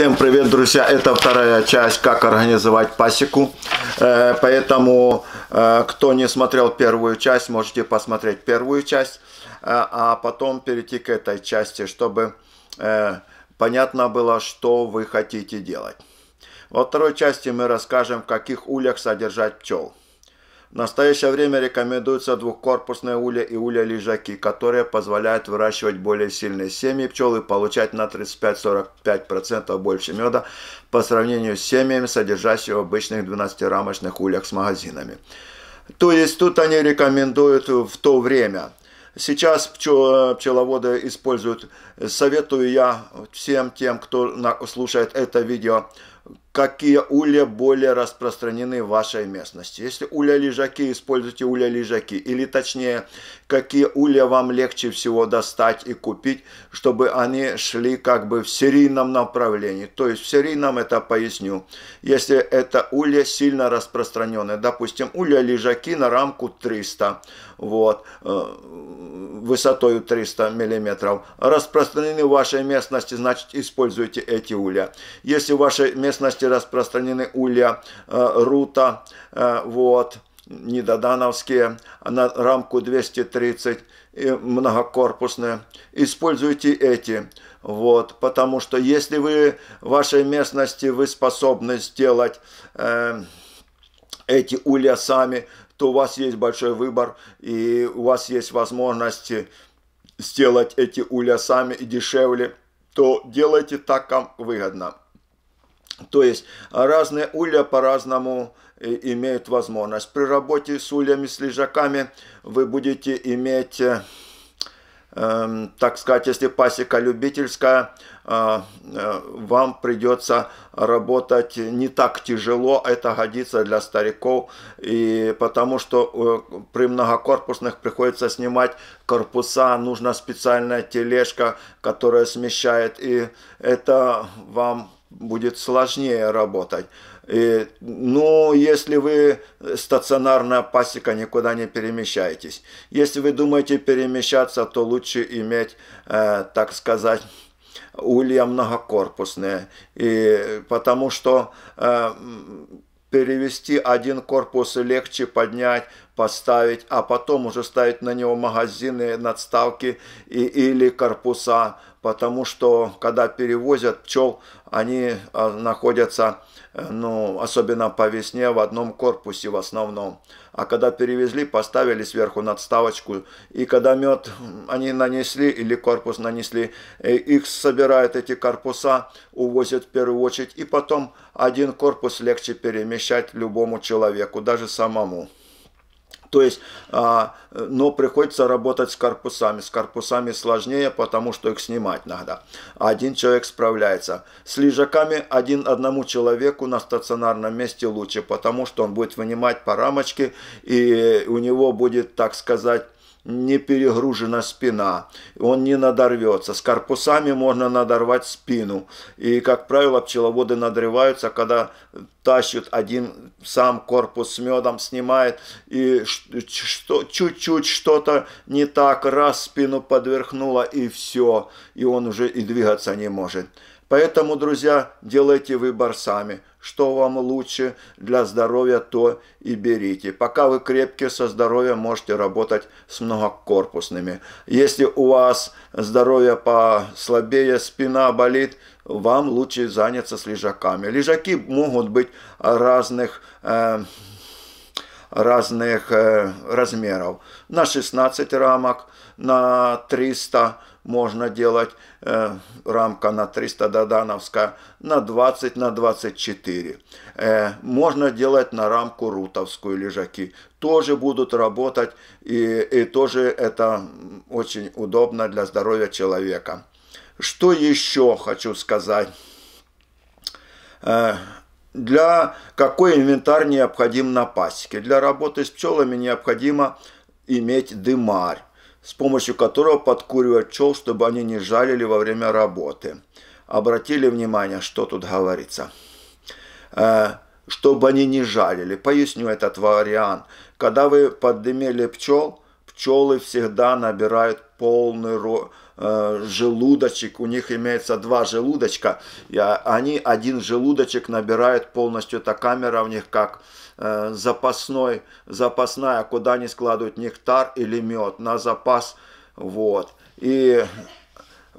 Всем привет, друзья! Это вторая часть «Как организовать пасеку». Э, поэтому, э, кто не смотрел первую часть, можете посмотреть первую часть, э, а потом перейти к этой части, чтобы понятно было, что вы хотите делать. Во второй части мы расскажем, в каких ульях содержать пчел – в настоящее время рекомендуются двухкорпусные улья и улья-лежаки, которые позволяют выращивать более сильные семьи пчел и получать на 35-45% больше меда по сравнению с семьями, содержащими в обычных 12-рамочных ульях с магазинами. То есть тут они рекомендуют в то время. Сейчас пчеловоды используют, советую я всем тем, кто слушает это видео, какие улья более распространены в вашей местности. Если улья-лежаки, используйте улья-лежаки. Или точнее, какие улья вам легче всего достать и купить, чтобы они шли как бы в серийном направлении. То есть в серийном это поясню. Если это улья сильно распространенное, допустим, улья-лежаки на рамку 300, вот, э, высотою 300 миллиметров, распространены в вашей местности, значит используйте эти улья. Если в вашей местности распространены улья э, рута, э, вот, недодановские, на рамку 230 и многокорпусные. Используйте эти. Вот, потому что если вы в вашей местности вы способны сделать э, эти улья сами, то у вас есть большой выбор и у вас есть возможности сделать эти улья сами и дешевле, то делайте так, как выгодно. То есть разные улья по-разному э, имеют возможность. При работе с ульями, с лежаками вы будете иметь, э, эм, так сказать, если пасека любительская, э, э, вам придется работать не так тяжело. Это годится для стариков, и потому что э, при многокорпусных приходится снимать корпуса, нужна специальная тележка, которая смещает, и это вам будет сложнее работать. И, ну, если вы стационарная пасека, никуда не перемещаетесь. Если вы думаете перемещаться, то лучше иметь, э, так сказать, улья многокорпусные. И, потому что э, перевести один корпус легче поднять поставить, а потом уже ставить на него магазины, надставки и, или корпуса, потому что когда перевозят пчел, они а, находятся, э, ну, особенно по весне, в одном корпусе в основном. А когда перевезли, поставили сверху надставочку, и когда мед они нанесли или корпус нанесли, э, их собирают эти корпуса, увозят в первую очередь, и потом один корпус легче перемещать любому человеку, даже самому. То есть, а, но приходится работать с корпусами. С корпусами сложнее, потому что их снимать надо. Один человек справляется. С лежаками один одному человеку на стационарном месте лучше, потому что он будет вынимать по рамочке, и у него будет, так сказать, не перегружена спина, он не надорвется. С корпусами можно надорвать спину. И, как правило, пчеловоды надрываются, когда тащат один сам корпус с медом, снимает, и что, чуть-чуть что-то не так, раз спину подверхнуло, и все. И он уже и двигаться не может. Поэтому, друзья, делайте выбор сами, что вам лучше для здоровья, то и берите. Пока вы крепкие со здоровьем, можете работать с многокорпусными. Если у вас здоровье послабее, спина болит, вам лучше заняться с лежаками. Лежаки могут быть разных... Э, разных э, размеров. На 16 рамок, на 300 можно делать э, рамка на 300 додановская на 20 на 24. Э, можно делать на рамку рутовскую лежаки. Тоже будут работать и, и тоже это очень удобно для здоровья человека. Что еще хочу сказать? Э, для какой инвентарь необходим на пасеке? Для работы с пчелами необходимо иметь дымарь с помощью которого подкуривать пчел, чтобы они не жалили во время работы. Обратили внимание, что тут говорится. Э, чтобы они не жалили. Поясню этот вариант. Когда вы поднимели пчел, пчелы всегда набирают полный рост Э, желудочек, у них имеется два желудочка, и они один желудочек набирают полностью, эта камера у них как э, запасной, запасная, куда они складывают нектар или мед на запас, вот. И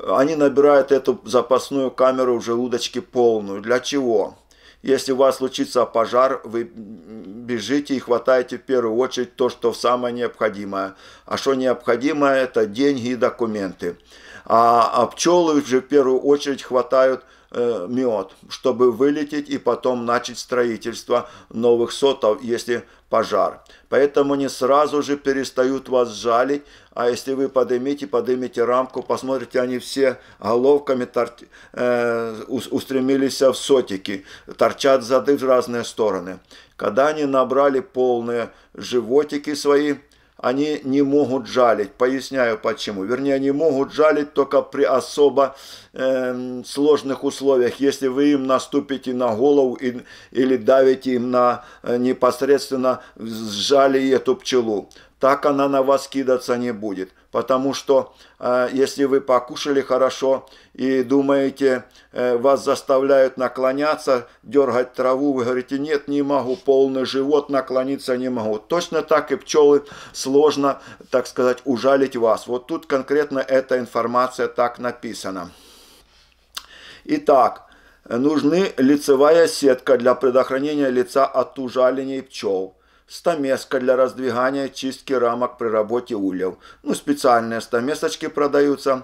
они набирают эту запасную камеру в желудочке полную. Для чего? Если у вас случится пожар, вы бежите и хватаете в первую очередь то, что самое необходимое. А что необходимое, это деньги и документы. А, а пчелы же в первую очередь хватают – э, мед, чтобы вылететь и потом начать строительство новых сотов, если пожар. Поэтому не сразу же перестают вас жалить, а если вы поднимите, поднимите рамку, посмотрите, они все головками тор... э, устремились в сотики, торчат зады в разные стороны. Когда они набрали полные животики свои, они не могут жалить. Поясняю почему. Вернее, они могут жалить только при особо э, сложных условиях, если вы им наступите на голову и, или давите им на э, непосредственно сжали эту пчелу. Так она на вас кидаться не будет потому что э, если вы покушали хорошо и думаете, э, вас заставляют наклоняться, дергать траву, вы говорите, нет, не могу, полный живот, наклониться не могу. Точно так и пчелы сложно, так сказать, ужалить вас. Вот тут конкретно эта информация так написана. Итак, нужны лицевая сетка для предохранения лица от ужалений пчел – стамеска для раздвигания чистки рамок при работе ульев. Ну, специальные стамесочки продаются.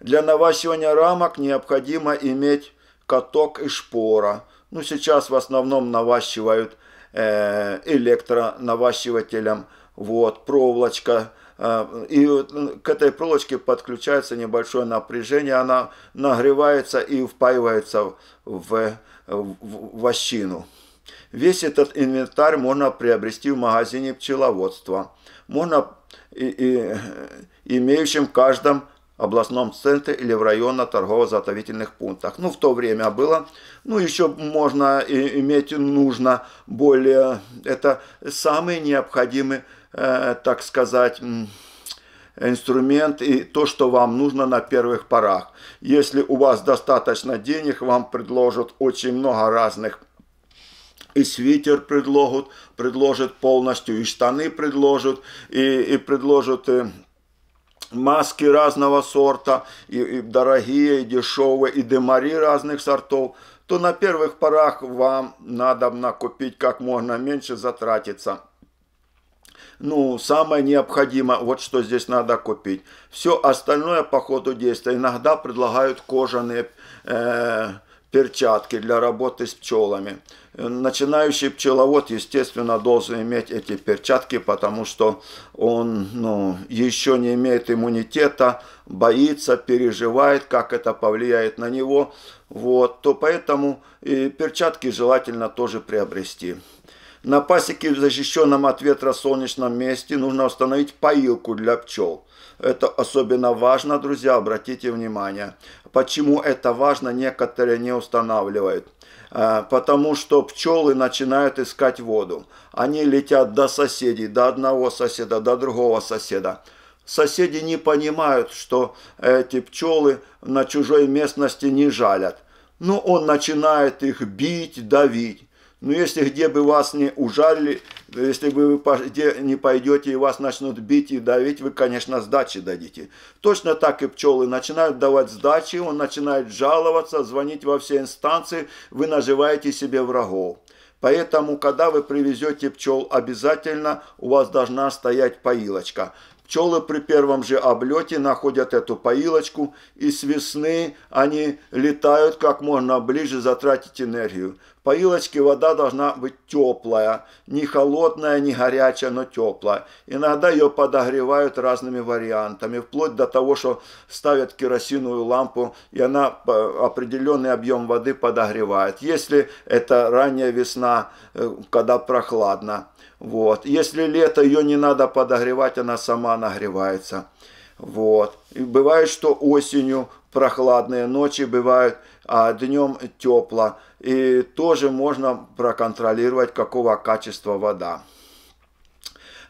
Для наващивания рамок необходимо иметь каток и шпора. Ну, сейчас в основном наващивают э, электронаващивателем. Вот, проволочка. Э, и к этой проволочке подключается небольшое напряжение. Она нагревается и впаивается в, в, в вощину. Весь этот инвентарь можно приобрести в магазине пчеловодства, можно и, и, э, имеющем в каждом областном центре или в районно-торгово-заготовительных пунктах. Ну, в то время было. Ну, еще можно и, иметь нужно более... Это самый необходимый, э, так сказать инструмент и то, что вам нужно на первых порах. Если у вас достаточно денег, вам предложат очень много разных и свитер предложат, предложат полностью, и штаны предложат, и, и предложат и маски разного сорта, и, и дорогие, и дешевые, и демари разных сортов, то на первых порах вам надо накупить как можно меньше, затратиться ну, самое необходимое, вот что здесь надо купить. Все остальное по ходу действия. Иногда предлагают кожаные э, перчатки для работы с пчелами. Начинающий пчеловод, естественно, должен иметь эти перчатки, потому что он ну, еще не имеет иммунитета, боится, переживает, как это повлияет на него. Вот, то поэтому и перчатки желательно тоже приобрести. На пасеке в защищенном от ветра солнечном месте нужно установить поилку для пчел. Это особенно важно, друзья, обратите внимание. Почему это важно, некоторые не устанавливают. Э, потому что пчелы начинают искать воду. Они летят до соседей, до одного соседа, до другого соседа. Соседи не понимают, что эти пчелы на чужой местности не жалят. Но ну, он начинает их бить, давить. Но ну, если где бы вас не ужалили, если бы вы где не пойдете и вас начнут бить и давить, вы, конечно, сдачи дадите. Точно так и пчелы начинают давать сдачи, он начинает жаловаться, звонить во все инстанции, вы наживаете себе врагов. Поэтому, когда вы привезете пчел, обязательно у вас должна стоять поилочка. Пчелы при первом же облете находят эту поилочку, и с весны они летают как можно ближе, затратить энергию. По вода должна быть теплая, не холодная, не горячая, но теплая. Иногда ее подогревают разными вариантами, вплоть до того, что ставят керосиновую лампу, и она э, определенный объем воды подогревает. Если это ранняя весна, э, когда прохладно. Вот. Если лето, ее не надо подогревать, она сама нагревается. Вот. И бывает, что осенью прохладные ночи бывают, а днем тепло и тоже можно проконтролировать, какого качества вода.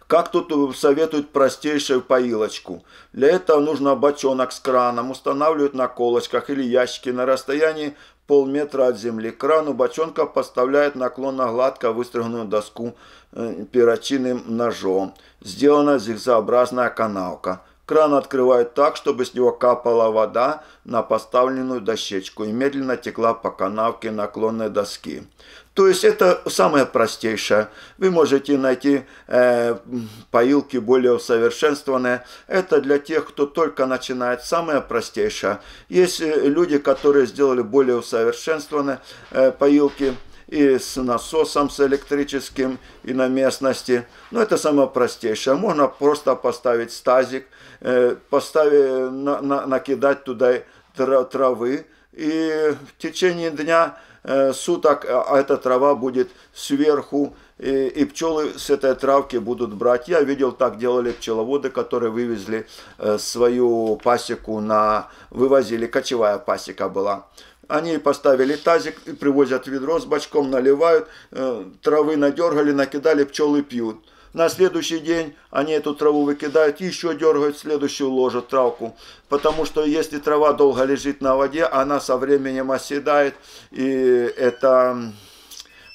Как тут советуют простейшую поилочку? Для этого нужно бочонок с краном, устанавливают на колочках или ящики на расстоянии полметра от земли. крану бочонка подставляют наклонно гладко выстрогнутую доску э, перочинным ножом. Сделана зигзообразная канавка. Кран открывают так, чтобы с него капала вода на поставленную дощечку и медленно текла по канавке наклонной доски. То есть это самое простейшее. Вы можете найти э, поилки более усовершенствованные. Это для тех, кто только начинает. Самое простейшее. Есть э, люди, которые сделали более усовершенствованные э, поилки и с насосом с электрическим, и на местности. Но ну, это самое простейшее. Можно просто поставить стазик, э, поставить, на, на, накидать туда травы, и в течение дня э, суток а, а эта трава будет сверху, и, и пчелы с этой травки будут брать. Я видел, так делали пчеловоды, которые вывезли э, свою пасеку на... Вывозили, кочевая пасека была они поставили тазик, и привозят ведро с бачком, наливают, э, травы надергали, накидали, пчелы пьют. На следующий день они эту траву выкидают, еще дергают, следующую ложат травку. Потому что если трава долго лежит на воде, она со временем оседает, и эта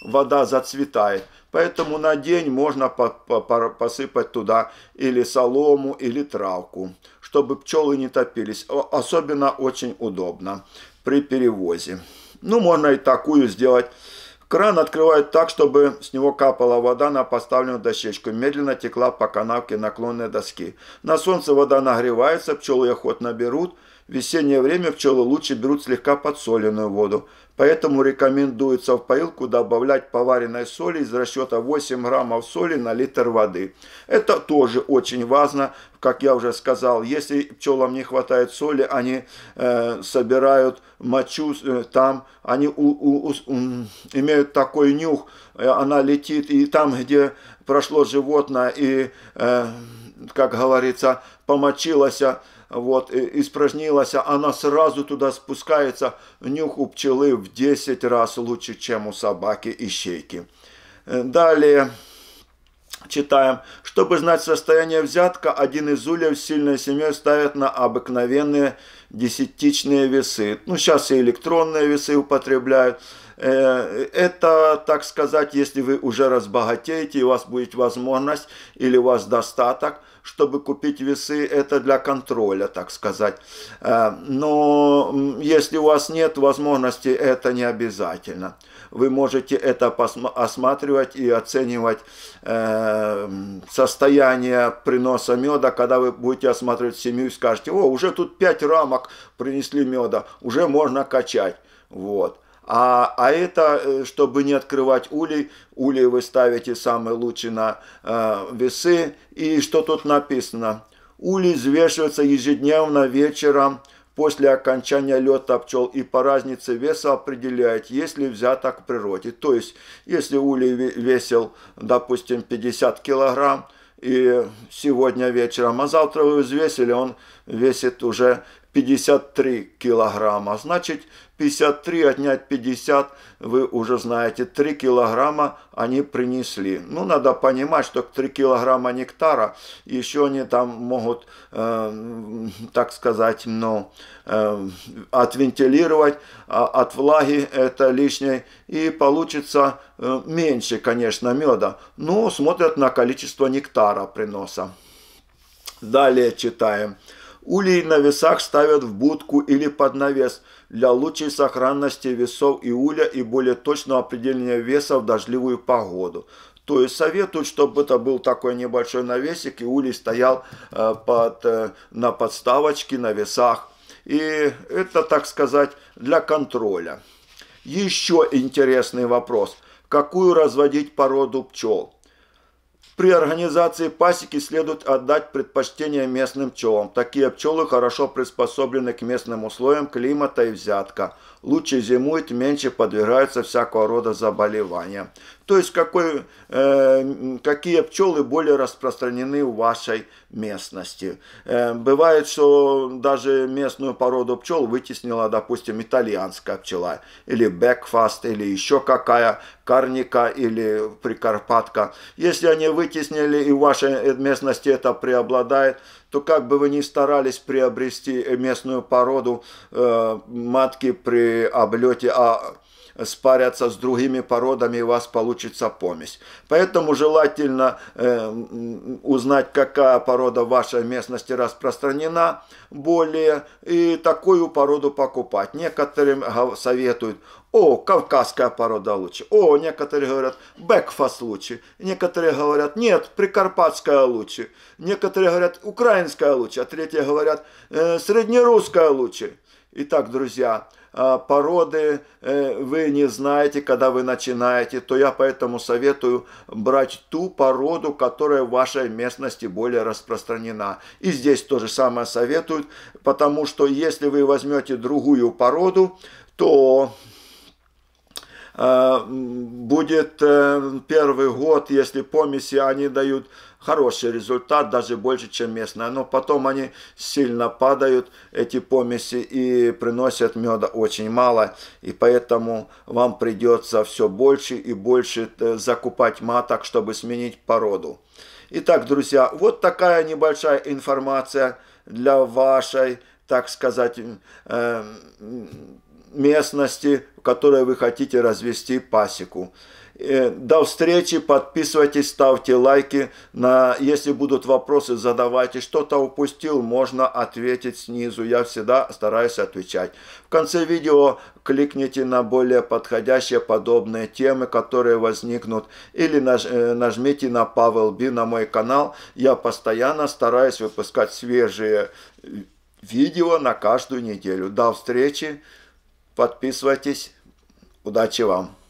вода зацветает. Поэтому на день можно посыпать туда или солому, или травку, чтобы пчелы не топились. Особенно очень удобно при перевозе. Ну, можно и такую сделать. Кран открывают так, чтобы с него капала вода на поставленную дощечку. Медленно текла по канавке наклонной доски. На солнце вода нагревается, пчелы охотно берут. В весеннее время пчелы лучше берут слегка подсоленную воду поэтому рекомендуется в поилку добавлять поваренной соли из расчета 8 граммов соли на литр воды. Это тоже очень важно, как я уже сказал, если пчелам не хватает соли, они э, собирают мочу э, там, они у, у, у, имеют такой нюх, э, она летит и там, где прошло животное и, э, как говорится, помочилось, а, вот, испражнилась, она сразу туда спускается. Нюх у пчелы в 10 раз лучше, чем у собаки и щейки. Э, далее... Читаем. Чтобы знать состояние взятка, один из ульев сильной семьи ставят на обыкновенные десятичные весы. Ну, сейчас и электронные весы употребляют. Э, это, так сказать, если вы уже разбогатеете, и у вас будет возможность или у вас достаток – чтобы купить весы, это для контроля, так сказать. Э, но если у вас нет возможности, это не обязательно. Вы можете это осматривать и оценивать э, состояние приноса меда, когда вы будете осматривать семью и скажете, о, уже тут пять рамок принесли меда, уже можно качать. Вот. А, а это, э, чтобы не открывать улей, улей вы ставите самый лучший на э, весы. И что тут написано? Улей взвешивается ежедневно вечером после окончания лета пчел и по разнице веса определяет, если взяток в природе. То есть, если улей весил, допустим, 50 килограмм, и сегодня вечером, а завтра вы взвесили, он весит уже 53 килограмма. Значит, 53 отнять 50, вы уже знаете, 3 килограмма они принесли. Ну, надо понимать, что 3 килограмма нектара еще они там могут, э, так сказать, ну, э, отвентилировать а от влаги это лишнее. И получится э, меньше, конечно, меда. Но смотрят на количество нектара приноса. Далее читаем. Улей на весах ставят в будку или под навес для лучшей сохранности весов и уля и более точного определения веса в дождливую погоду. То есть советуют, чтобы это был такой небольшой навесик, и улей стоял э, под, э, на подставочке, на весах. И это, так сказать, для контроля. Еще интересный вопрос. Какую разводить породу пчел? При организации пасеки следует отдать предпочтение местным пчелам. Такие пчелы хорошо приспособлены к местным условиям климата и взятка. Лучше зимуют, меньше подвергаются всякого рода заболеваниям. То есть какой, э, какие пчелы более распространены в вашей местности. Э, бывает, что даже местную породу пчел вытеснила, допустим, итальянская пчела, или бэкфаст, или еще какая, карника, или прикарпатка. Если они вы вытеснили и в вашей местности это преобладает, то как бы вы ни старались приобрести местную породу э, матки при облете, а спарятся с другими породами, и у вас получится помесь. Поэтому желательно э, узнать, какая порода в вашей местности распространена более, и такую породу покупать. Некоторым советуют, о, кавказская порода лучше. О, некоторые говорят, бекфас лучше. Некоторые говорят, нет, прикарпатская лучше. Некоторые говорят, украинская лучше. А третьи говорят, э, среднерусская лучше. Итак, друзья, «А, породы э, вы не знаете, когда вы начинаете, то я поэтому советую брать ту породу, которая в вашей местности более распространена. И здесь то же самое советуют, потому что если вы возьмете другую породу, то э, будет э, первый год, если помеси они дают хороший результат, даже больше, чем местное, Но потом они сильно падают, эти помеси, и приносят меда очень мало. И поэтому вам придется все больше и больше э, закупать маток, чтобы сменить породу. Итак, друзья, вот такая небольшая информация для вашей, так сказать, эм, местности, в которой вы хотите развести пасеку. Э, до встречи, подписывайтесь, ставьте лайки. На, если будут вопросы, задавайте. Что-то упустил, можно ответить снизу. Я всегда стараюсь отвечать. В конце видео кликните на более подходящие подобные темы, которые возникнут. Или наж, э, нажмите на Павел Би, на мой канал. Я постоянно стараюсь выпускать свежие э, видео на каждую неделю. До встречи. Подписывайтесь. Удачи вам!